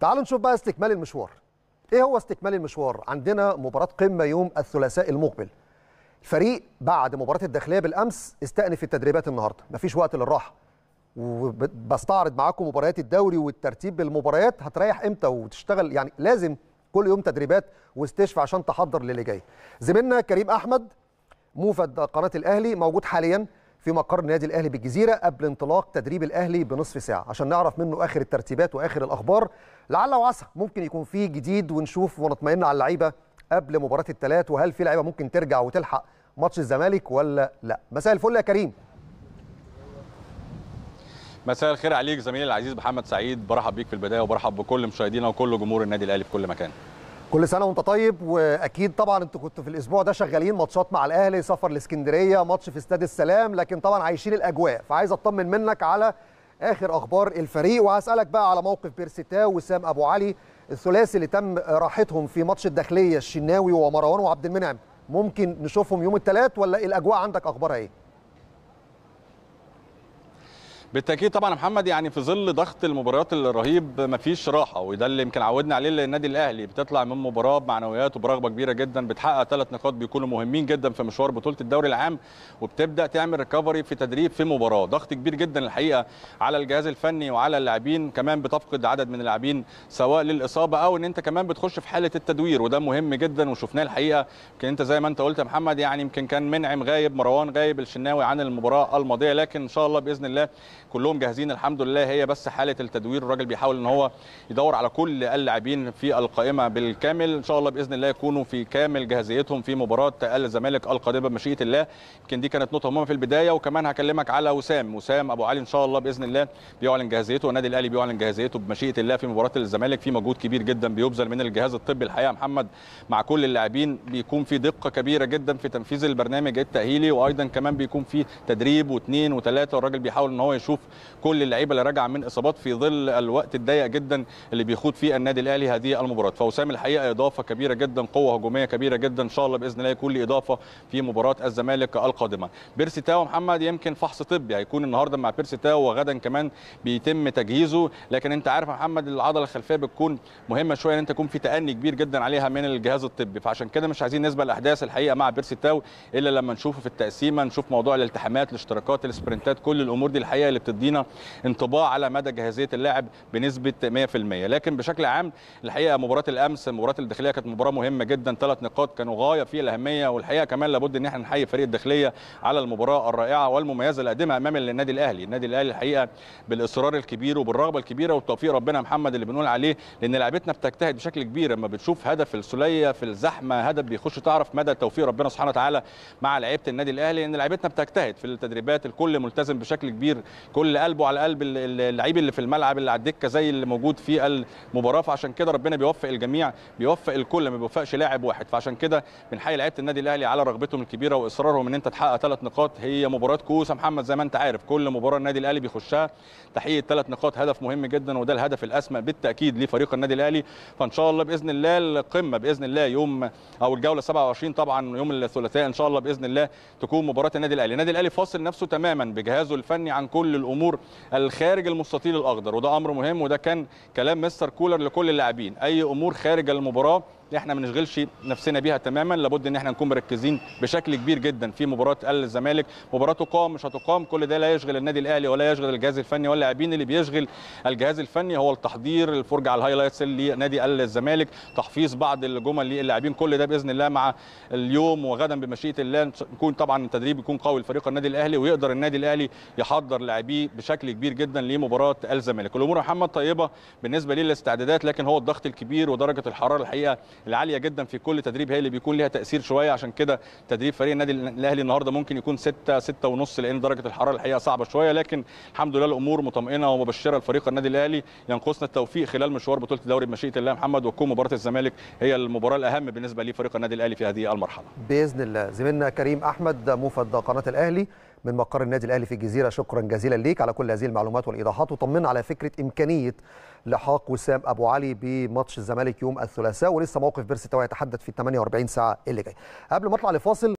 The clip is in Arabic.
تعالوا نشوف بقى استكمال المشوار ايه هو استكمال المشوار عندنا مباراه قمه يوم الثلاثاء المقبل الفريق بعد مباراه الداخليه بالامس استأنف التدريبات النهارده مفيش وقت للراحه وبستعرض معاكم مباريات الدوري والترتيب بالمباريات هتريح امتى وتشتغل يعني لازم كل يوم تدريبات واستشفى عشان تحضر للي جاي زميلنا كريم احمد موفد قناه الاهلي موجود حاليا في مقر النادي الاهلي بالجزيره قبل انطلاق تدريب الاهلي بنصف ساعه عشان نعرف منه اخر الترتيبات واخر الاخبار لعل وعسى ممكن يكون في جديد ونشوف ونطمئن على اللعيبه قبل مباراه الثلاث وهل في لعيبه ممكن ترجع وتلحق ماتش الزمالك ولا لا مساء الفل يا كريم مساء الخير عليك زميلي العزيز محمد سعيد برحب بيك في البدايه وبرحب بكل مشاهدينا وكل جمهور النادي الاهلي في كل مكان كل سنه وانت طيب واكيد طبعا انتوا كنتوا في الاسبوع ده شغالين ماتشات مع الاهلي سفر لاسكندريه ماتش في استاد السلام لكن طبعا عايشين الاجواء فعايز اطمن منك على اخر اخبار الفريق وهسالك بقى على موقف بيرسيتاو وسام ابو علي الثلاثي اللي تم راحتهم في ماتش الداخليه الشناوي ومروان وعبد المنعم ممكن نشوفهم يوم الثلاث ولا الاجواء عندك اخبارها ايه بالتاكيد طبعا يا محمد يعني في ظل ضغط المباريات الرهيب مفيش راحه وده اللي يمكن عودنا عليه النادي الاهلي بتطلع من مباراه بمعنويات وبرغبه كبيره جدا بتحقق ثلاث نقاط بيكونوا مهمين جدا في مشوار بطوله الدوري العام وبتبدا تعمل ريكفري في تدريب في مباراه ضغط كبير جدا الحقيقه على الجهاز الفني وعلى اللاعبين كمان بتفقد عدد من اللاعبين سواء للاصابه او ان انت كمان بتخش في حاله التدوير وده مهم جدا وشفناه الحقيقه يمكن انت زي ما انت قلت يا محمد يعني يمكن كان منعم غايب مروان غايب الشناوي عن المباراه الماضيه لكن ان شاء الله باذن الله كلهم جاهزين الحمد لله هي بس حاله التدوير الراجل بيحاول ان هو يدور على كل اللاعبين في القائمه بالكامل ان شاء الله باذن الله يكونوا في كامل جاهزيتهم في مباراه الزمالك القادمه بمشيئه الله يمكن دي كانت نقطه مهمه في البدايه وكمان هكلمك على وسام وسام ابو علي ان شاء الله باذن الله بيعلن جاهزيته والنادي الاهلي بيعلن جاهزيته بمشيئه الله في مباراه الزمالك في مجهود كبير جدا بيبذل من الجهاز الطبي الحقيقه محمد مع كل اللاعبين بيكون في دقه كبيره جدا في تنفيذ البرنامج التاهيلي وايضا كمان بيكون في تدريب واثنين وثلاثه والراجل بيحاول ان هو يشوف نشوف كل اللعيبه اللي راجعه من اصابات في ظل الوقت الضيق جدا اللي بيخوض فيه النادي الاهلي هذه المباراه فوسام الحقيقه اضافه كبيره جدا قوه هجوميه كبيره جدا ان شاء الله باذن الله يكون لي اضافه في مباراه الزمالك القادمه بيرسي تاو محمد يمكن فحص طبي هيكون النهارده مع بيرسي تاو وغدا كمان بيتم تجهيزه لكن انت عارف محمد العضله الخلفيه بتكون مهمه شويه ان انت يكون في تاني كبير جدا عليها من الجهاز الطبي فعشان كده مش عايزين نسبه الاحداث الحقيقه مع بيرسي تاو الا لما نشوفه في التقسيمه نشوف موضوع الالتحامات الاشتراكات السبرنتات كل الامور دي الحقيقه اللي بتدينا انطباع على مدى جاهزيه اللاعب بنسبه 100% لكن بشكل عام الحقيقه مباراه الامس مباراه الداخليه كانت مباراه مهمه جدا ثلاث نقاط كانوا غايه في الاهميه والحقيقه كمان لابد ان احنا نحيي فريق الداخليه على المباراه الرائعه والمميزه اللي قدمها امام النادي الاهلي النادي الاهلي الحقيقه بالاصرار الكبير وبالرغبه الكبيره والتوفيق ربنا محمد اللي بنقول عليه لان لعيبتنا بتجتهد بشكل كبير لما بتشوف هدف السليه في الزحمه هدف بيخش تعرف مدى توفيق ربنا سبحانه وتعالى مع لعيبه النادي الاهلي ان لعيبتنا بتجتهد في التدريبات الكل ملتزم بشكل كبير كل قلبه على قلب اللعيب اللي في الملعب اللي على الدكه زي اللي موجود في المباراه فعشان كده ربنا بيوفق الجميع بيوفق الكل ما بيوفقش لاعب واحد فعشان كده بنحيي لعيبه النادي الاهلي على رغبتهم الكبيره واصرارهم ان انت تحقق ثلاث نقاط هي مباراه كوسه محمد زي ما انت عارف كل مباراه النادي الاهلي بيخشها تحقيق ثلاث نقاط هدف مهم جدا وده الهدف الاسمى بالتاكيد لفريق النادي الاهلي فان شاء الله باذن الله القمه باذن الله يوم او الجوله 27 طبعا يوم الثلاثاء ان شاء الله باذن الله تكون مباراه النادي الاهلي النادي الاهلي فاصل نفسه تماما بجهازه الفني عن كل الامور الخارج المستطيل الاخضر وده امر مهم وده كان كلام مستر كولر لكل اللاعبين اي امور خارج المباراه اللي احنا ما نشغلش نفسنا بيها تماما لابد ان احنا نكون مركزين بشكل كبير جدا في مباراه الزمالك مباراه تقام مش هتقام كل ده لا يشغل النادي الاهلي ولا يشغل الجهاز الفني ولا اللاعبين اللي بيشغل الجهاز الفني هو التحضير الفرجه على الهايلايتس لنادي الزمالك تحفيظ بعض الجمل للاعبين كل ده باذن الله مع اليوم وغدا بمشيئه الله نكون طبعا التدريب يكون قوي لفريق النادي الاهلي ويقدر النادي الاهلي يحضر لاعبيه بشكل كبير جدا لمباراه الزمالك الامور محمد طيبه بالنسبه للاستعدادات لكن هو الضغط الكبير ودرجه الحراره الحقيقه العاليه جدا في كل تدريب هي اللي بيكون ليها تاثير شويه عشان كده تدريب فريق النادي الاهلي النهارده ممكن يكون 6 6 ونص لان درجه الحراره الحقيقه صعبه شويه لكن الحمد لله الامور مطمئنه ومبشره لفريق النادي الاهلي ينقصنا التوفيق خلال مشوار بطوله الدوري بمشيئه الله محمد وتكون مباراه الزمالك هي المباراه الاهم بالنسبه لفريق النادي الاهلي في هذه المرحله باذن الله زميلنا كريم احمد موفد قناه الاهلي من مقر النادي الاهلي في الجزيره شكرا جزيلا ليك على كل هذه المعلومات والايضاحات وطمنا على فكره امكانيه لحاق وسام ابو علي بماتش الزمالك يوم الثلاثاء ولسه موقف بيرسي تو هيتحدد في 48 ساعه اللي جايه قبل ما اطلع لفاصل